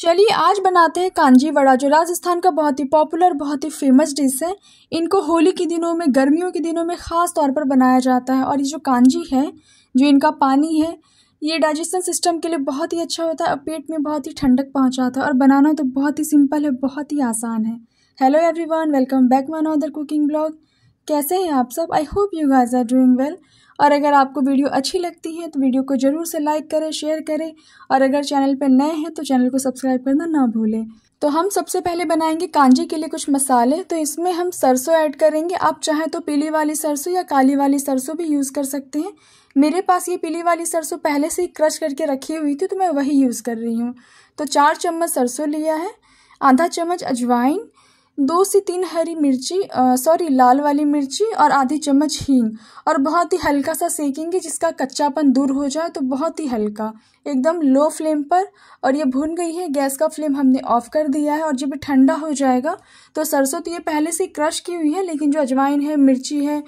चलिए आज बनाते हैं कांजी वड़ा जो राजस्थान का बहुत ही पॉपुलर बहुत ही फेमस डिश है इनको होली के दिनों में गर्मियों के दिनों में ख़ास तौर पर बनाया जाता है और ये जो कांजी है जो इनका पानी है ये डाइजेशन सिस्टम के लिए बहुत ही अच्छा होता है और पेट में बहुत ही ठंडक पहुँचाता है और बनाना तो बहुत ही सिंपल है बहुत ही आसान है hello everyone welcome back my other cooking blog कैसे हैं आप सब I hope you guys are doing well और अगर आपको वीडियो अच्छी लगती है तो वीडियो को ज़रूर से लाइक करें शेयर करें और अगर चैनल पर नए हैं तो चैनल को सब्सक्राइब करना ना भूलें तो हम सबसे पहले बनाएंगे कांजी के लिए कुछ मसाले तो इसमें हम सरसों ऐड करेंगे आप चाहें तो पीली वाली सरसों या काली वाली सरसों भी यूज़ कर सकते हैं मेरे पास ये पीली वाली सरसों पहले से ही क्रश करके रखी हुई थी तो मैं वही यूज़ कर रही हूँ तो चार चम्मच सरसों लिया है आधा चम्मच अजवाइन दो से तीन हरी मिर्ची सॉरी लाल वाली मिर्ची और आधी चम्मच हींग और बहुत ही हल्का सा सेकेंगे जिसका कच्चापन दूर हो जाए तो बहुत ही हल्का एकदम लो फ्लेम पर और ये भून गई है गैस का फ्लेम हमने ऑफ़ कर दिया है और जब ठंडा हो जाएगा तो सरसों तो ये पहले से क्रश की हुई है लेकिन जो अजवाइन है मिर्ची है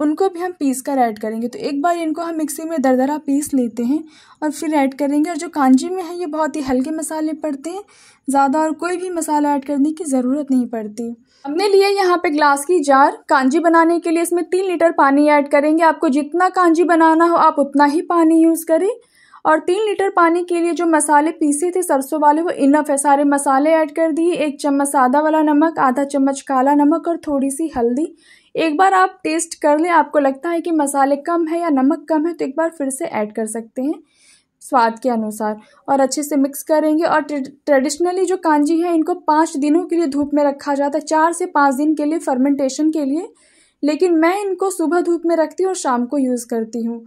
उनको भी हम पीस कर ऐड करेंगे तो एक बार इनको हम मिक्सी में दरदरा पीस लेते हैं और फिर ऐड करेंगे और जो कांजी में है ये बहुत ही हल्के मसाले पड़ते हैं ज़्यादा और कोई भी मसाला ऐड करने की ज़रूरत नहीं पड़ती हमने लिए यहाँ पे ग्लास की जार कांजी बनाने के लिए इसमें तीन लीटर पानी ऐड करेंगे आपको जितना कांजी बनाना हो आप उतना ही पानी यूज़ करें और तीन लीटर पानी के लिए जो मसाले पीसे थे सरसों वाले वो इनफ है सारे मसाले ऐड कर दिए एक चम्मच सादा वाला नमक आधा चम्मच काला नमक और थोड़ी सी हल्दी एक बार आप टेस्ट कर लें आपको लगता है कि मसाले कम है या नमक कम है तो एक बार फिर से ऐड कर सकते हैं स्वाद के अनुसार और अच्छे से मिक्स करेंगे और ट्रेडिशनली जो कांजी है इनको पाँच दिनों के लिए धूप में रखा जाता है चार से पाँच दिन के लिए फर्मेंटेशन के लिए लेकिन मैं इनको सुबह धूप में रखती हूँ और शाम को यूज़ करती हूँ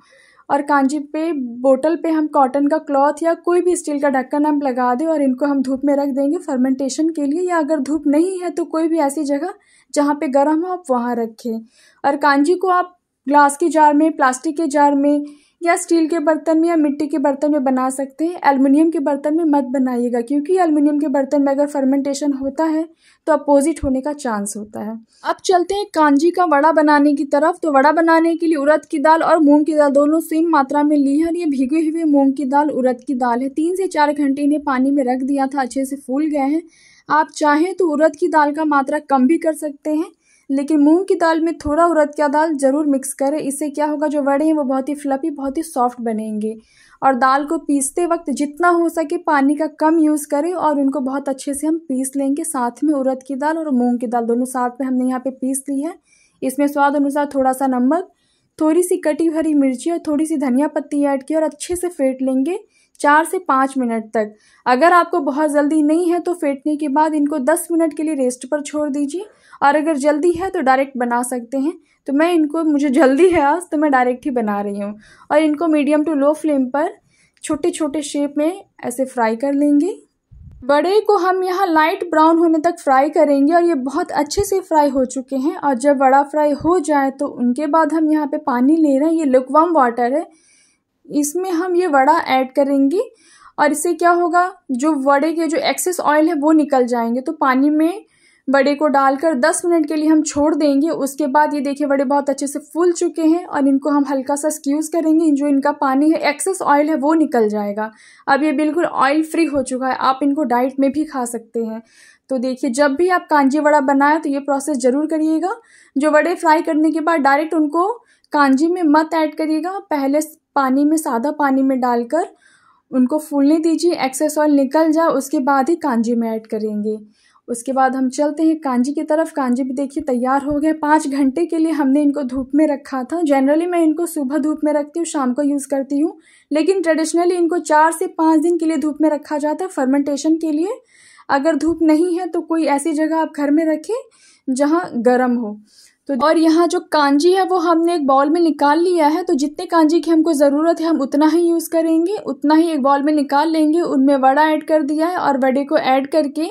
और कांजी पे बोतल पे हम कॉटन का क्लॉथ या कोई भी स्टील का ढक्कन हम लगा दें और इनको हम धूप में रख देंगे फर्मेंटेशन के लिए या अगर धूप नहीं है तो कोई भी ऐसी जगह जहाँ पे गर्म हो आप वहाँ रखें और कांजी को आप ग्लास के जार में प्लास्टिक के जार में या स्टील के बर्तन में या मिट्टी के बर्तन में बना सकते हैं एल्युमिनियम के बर्तन में मत बनाइएगा क्योंकि एल्युमिनियम के बर्तन में अगर फर्मेंटेशन होता है तो अपोजिट होने का चांस होता है अब चलते हैं कांजी का वड़ा बनाने की तरफ तो वड़ा बनाने के लिए उड़द की दाल और मूंग की दाल दोनों सेम मात्रा में ली है और ये भीगे हुए मूंग की दाल उड़द की दाल है तीन से चार घंटे इन्हें पानी में रख दिया था अच्छे से फूल गए हैं आप चाहें तो उड़द की दाल का मात्रा कम भी कर सकते हैं लेकिन मूंग की दाल में थोड़ा उड़द का दाल ज़रूर मिक्स करें इससे क्या होगा जो वड़े हैं वो बहुत ही फ्लपी बहुत ही सॉफ्ट बनेंगे और दाल को पीसते वक्त जितना हो सके पानी का कम यूज़ करें और उनको बहुत अच्छे से हम पीस लेंगे साथ में उड़द की दाल और मूँग की दाल दोनों साथ में हमने यहाँ पर पीस ली है इसमें स्वाद अनुसार थोड़ा सा नमक थोड़ी सी कटी हरी मिर्ची और थोड़ी सी धनिया पत्ती ऐड की और अच्छे से फेंट लेंगे चार से पाँच मिनट तक अगर आपको बहुत जल्दी नहीं है तो फेंटने के बाद इनको दस मिनट के लिए रेस्ट पर छोड़ दीजिए और अगर जल्दी है तो डायरेक्ट बना सकते हैं तो मैं इनको मुझे जल्दी है आज तो मैं डायरेक्ट ही बना रही हूँ और इनको मीडियम टू लो फ्लेम पर छोटे छोटे शेप में ऐसे फ्राई कर लेंगे बड़े को हम यहाँ लाइट ब्राउन होने तक फ्राई करेंगे और ये बहुत अच्छे से फ्राई हो चुके हैं और जब बड़ा फ्राई हो जाए तो उनके बाद हम यहाँ पे पानी ले रहे हैं ये लुकवाम वाटर है इसमें हम ये वड़ा ऐड करेंगे और इससे क्या होगा जो वड़े के जो एक्सेस ऑयल है वो निकल जाएंगे तो पानी में वड़े को डालकर 10 मिनट के लिए हम छोड़ देंगे उसके बाद ये देखिए वड़े बहुत अच्छे से फूल चुके हैं और इनको हम हल्का सा स्क्यूज़ करेंगे जो इनका पानी है एक्सेस ऑयल है वो निकल जाएगा अब ये बिल्कुल ऑयल फ्री हो चुका है आप इनको डाइट में भी खा सकते हैं तो देखिए जब भी आप कांजी वड़ा बनाए तो ये प्रोसेस ज़रूर करिएगा जो वड़े फ्राई करने के बाद डायरेक्ट उनको कांजी में मत ऐड करिएगा पहले पानी में सादा पानी में डालकर उनको फूलने दीजिए एक्सेस ऑयल निकल जाए उसके बाद ही कांजी में ऐड करेंगे उसके बाद हम चलते हैं कांजी की तरफ कांजी भी देखिए तैयार हो गए पाँच घंटे के लिए हमने इनको धूप में रखा था जनरली मैं इनको सुबह धूप में रखती हूँ शाम को यूज़ करती हूँ लेकिन ट्रेडिशनली इनको चार से पाँच दिन के लिए धूप में रखा जाता है फर्मेंटेशन के लिए अगर धूप नहीं है तो कोई ऐसी जगह आप घर में रखें जहाँ गर्म हो तो और यहाँ जो कांजी है वो हमने एक बॉल में निकाल लिया है तो जितने कांजी की हमको ज़रूरत है हम उतना ही यूज़ करेंगे उतना ही एक बॉल में निकाल लेंगे उनमें वड़ा ऐड कर दिया है और वड़े को ऐड करके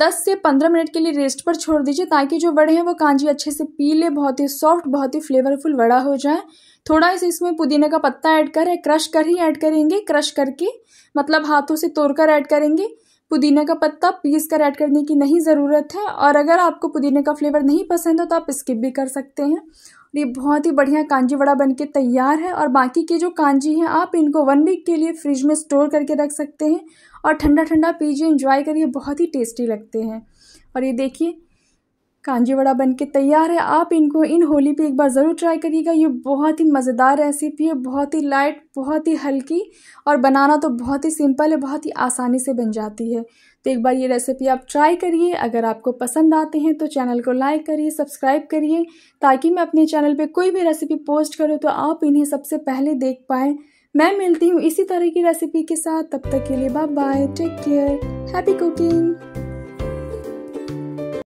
10 से 15 मिनट के लिए रेस्ट पर छोड़ दीजिए ताकि जो वड़े हैं वो कांजी अच्छे से पी ले बहुत ही सॉफ्ट बहुत ही फ्लेवरफुल वड़ा हो जाए थोड़ा इसे इसमें पुदीने का पत्ता ऐड करें क्रश कर ही ऐड करेंगे क्रश करके मतलब हाथों से तोड़कर ऐड करेंगे पुदीने का पत्ता पीस कर ऐड करने की नहीं ज़रूरत है और अगर आपको पुदीने का फ्लेवर नहीं पसंद हो तो आप स्किप भी कर सकते हैं ये बहुत ही बढ़िया कांजी वड़ा बनके तैयार है और बाकी के जो कांजी हैं आप इनको वन वीक के लिए फ्रिज में स्टोर करके रख सकते हैं और ठंडा ठंडा पीजिए इंजॉय करिए बहुत ही टेस्टी लगते हैं और ये देखिए कांजी वड़ा बन के तैयार है आप इनको इन होली पे एक बार ज़रूर ट्राई करिएगा ये बहुत ही मज़ेदार रेसिपी है बहुत ही लाइट बहुत ही हल्की और बनाना तो बहुत ही सिंपल है बहुत ही आसानी से बन जाती है तो एक बार ये रेसिपी आप ट्राई करिए अगर आपको पसंद आते हैं तो चैनल को लाइक करिए सब्सक्राइब करिए ताकि मैं अपने चैनल पर कोई भी रेसिपी पोस्ट करूँ तो आप इन्हें सबसे पहले देख पाएँ मैं मिलती हूँ इसी तरह की रेसिपी के साथ तब तक के लिए bye bye take care happy cooking